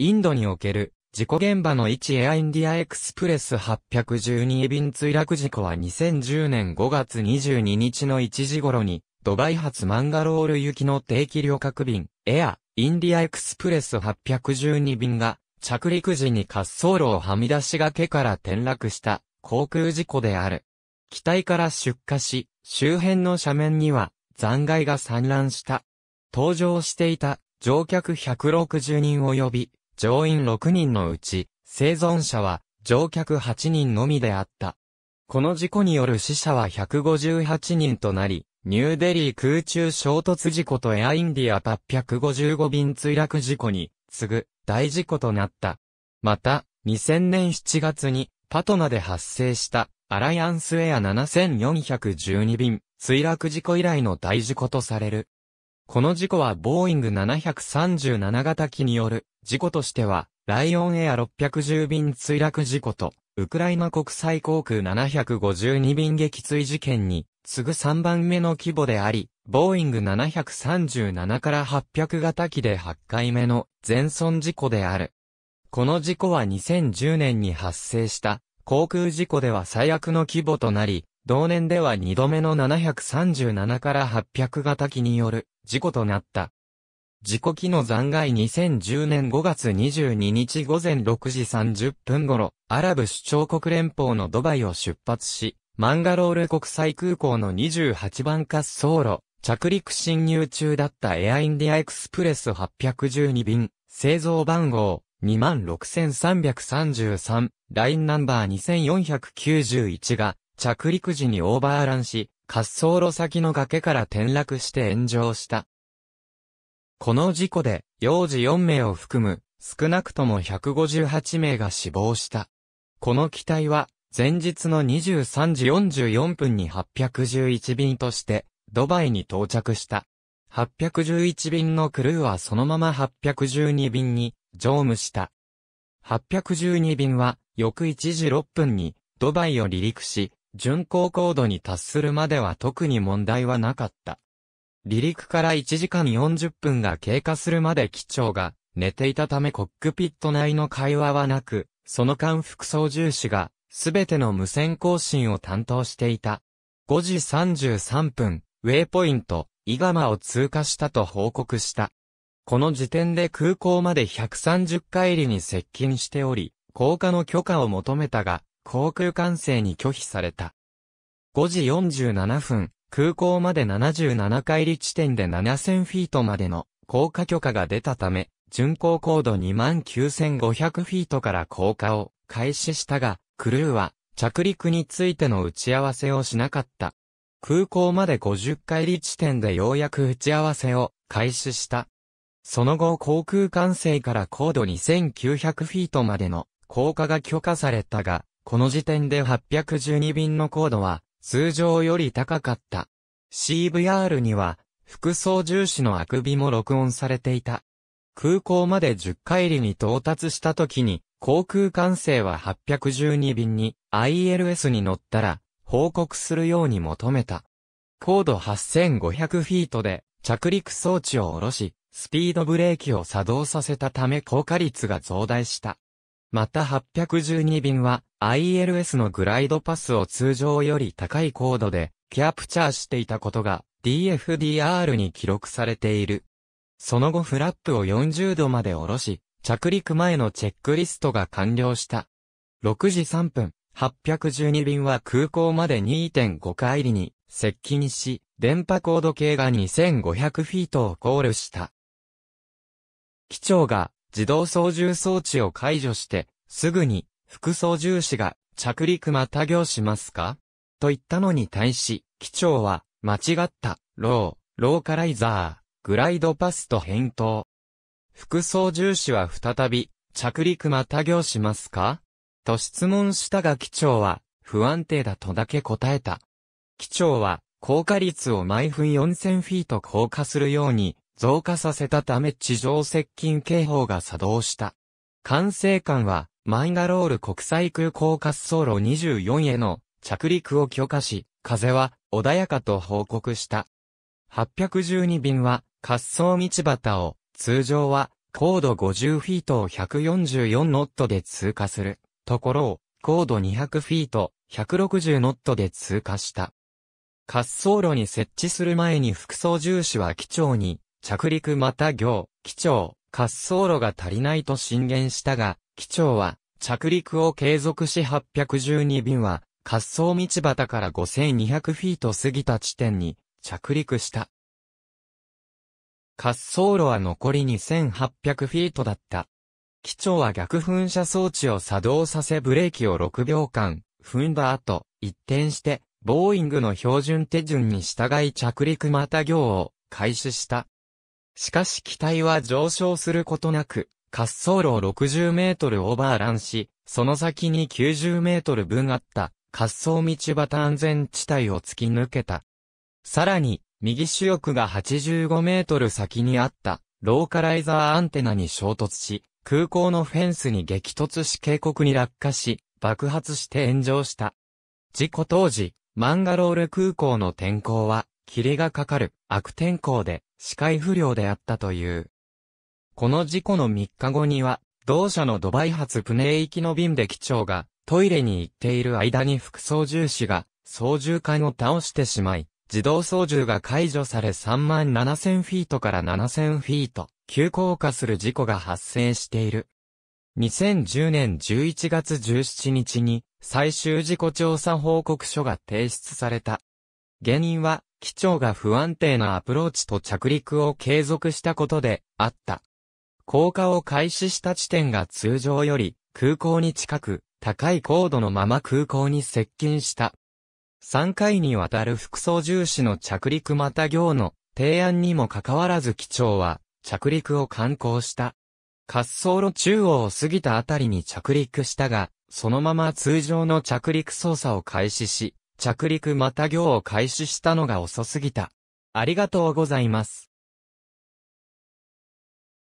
インドにおける事故現場の1エアインディアエクスプレス812便墜落事故は2010年5月22日の1時頃に、ドバイ発マンガロール行きの定期旅客便、エア、インディアエクスプレス812便が、着陸時に滑走路をはみ出しがけから転落した航空事故である。機体から出火し、周辺の斜面には残骸が散乱した。搭乗していた乗客160人及び乗員6人のうち、生存者は乗客8人のみであった。この事故による死者は158人となり、ニューデリー空中衝突事故とエアインディア855便墜落事故に次ぐ大事故となった。また、2000年7月にパトナで発生したアライアンスエア7412便墜落事故以来の大事故とされる。この事故はボーイング737型機による事故としては、ライオンエア610便墜落事故と、ウクライナ国際航空752便撃墜事件に次ぐ3番目の規模であり、ボーイング737から800型機で8回目の全損事故である。この事故は2010年に発生した航空事故では最悪の規模となり、同年では2度目の737から800型機による事故となった。事故機の残骸2010年5月22日午前6時30分頃、アラブ首長国連邦のドバイを出発し、マンガロール国際空港の28番滑走路、着陸侵入中だったエアインディアエクスプレス812便、製造番号26333、ラインナンバー2491が、着陸時にオーバーランし、滑走路先の崖から転落して炎上した。この事故で、幼児4名を含む、少なくとも158名が死亡した。この機体は、前日の23時44分に811便として、ドバイに到着した。811便のクルーはそのまま812便に乗務した。812便は翌1時6分にドバイを離陸し、巡航高度に達するまでは特に問題はなかった。離陸から1時間40分が経過するまで機長が寝ていたためコックピット内の会話はなく、その間副操縦士がすべての無線更新を担当していた。5時33分、ウェイポイント、イガマを通過したと報告した。この時点で空港まで130回りに接近しており、降下の許可を求めたが、航空管制に拒否された。5時47分、空港まで77回り地点で7000フィートまでの降下許可が出たため、巡航高度29,500フィートから降下を開始したが、クルーは着陸についての打ち合わせをしなかった。空港まで50回り地点でようやく打ち合わせを開始した。その後航空管制から高度2900フィートまでの降下が許可されたが、この時点で812便の高度は通常より高かった。CVR には副操縦士のあくびも録音されていた。空港まで10回りに到達した時に航空管制は812便に ILS に乗ったら報告するように求めた。高度8500フィートで着陸装置を下ろし、スピードブレーキを作動させたため降下率が増大した。また812便は ILS のグライドパスを通常より高い高度でキャプチャーしていたことが DFDR に記録されている。その後フラップを40度まで下ろし、着陸前のチェックリストが完了した。6時3分、812便は空港まで2.5回りに接近し、電波高度計が2500フィートをコールした。機長が自動操縦装置を解除して、すぐに副操縦士が着陸また行しますかと言ったのに対し、機長は、間違った、ロー、ローカライザー、グライドパスと返答。副操縦士は再び、着陸また行しますかと質問したが機長は、不安定だとだけ答えた。機長は、降下率を毎分4000フィート降下するように、増加させたため地上接近警報が作動した。管制官は、マンガロール国際空港滑走路24への着陸を許可し、風は穏やかと報告した。812便は滑走道端を通常は高度50フィートを144ノットで通過するところを高度200フィート160ノットで通過した。滑走路に設置する前に副操縦士は機長に着陸また行、機長、滑走路が足りないと進言したが、機長は、着陸を継続し812便は、滑走道端から5200フィート過ぎた地点に着陸した。滑走路は残り2800フィートだった。機長は逆噴射装置を作動させブレーキを6秒間踏んだ後、一転して、ボーイングの標準手順に従い着陸また行を開始した。しかし機体は上昇することなく、滑走路を60メートルオーバーランし、その先に90メートル分あった滑走道端安全地帯を突き抜けた。さらに、右主翼が85メートル先にあったローカライザーアンテナに衝突し、空港のフェンスに激突し渓谷に落下し、爆発して炎上した。事故当時、マンガロール空港の天候は、霧がかかる悪天候で視界不良であったという。この事故の3日後には、同社のドバイ発プネ行きの便で機長がトイレに行っている間に副操縦士が操縦桿を倒してしまい、自動操縦が解除され3万7000フィートから7000フィート、急降下する事故が発生している。2010年11月17日に最終事故調査報告書が提出された。原因は、機長が不安定なアプローチと着陸を継続したことであった。降下を開始した地点が通常より空港に近く、高い高度のまま空港に接近した。3回にわたる副操縦士の着陸また行の提案にもかかわらず機長は着陸を観光した。滑走路中央を過ぎたあたりに着陸したが、そのまま通常の着陸操作を開始し、着陸また行を開始したのが遅すぎた。ありがとうございます。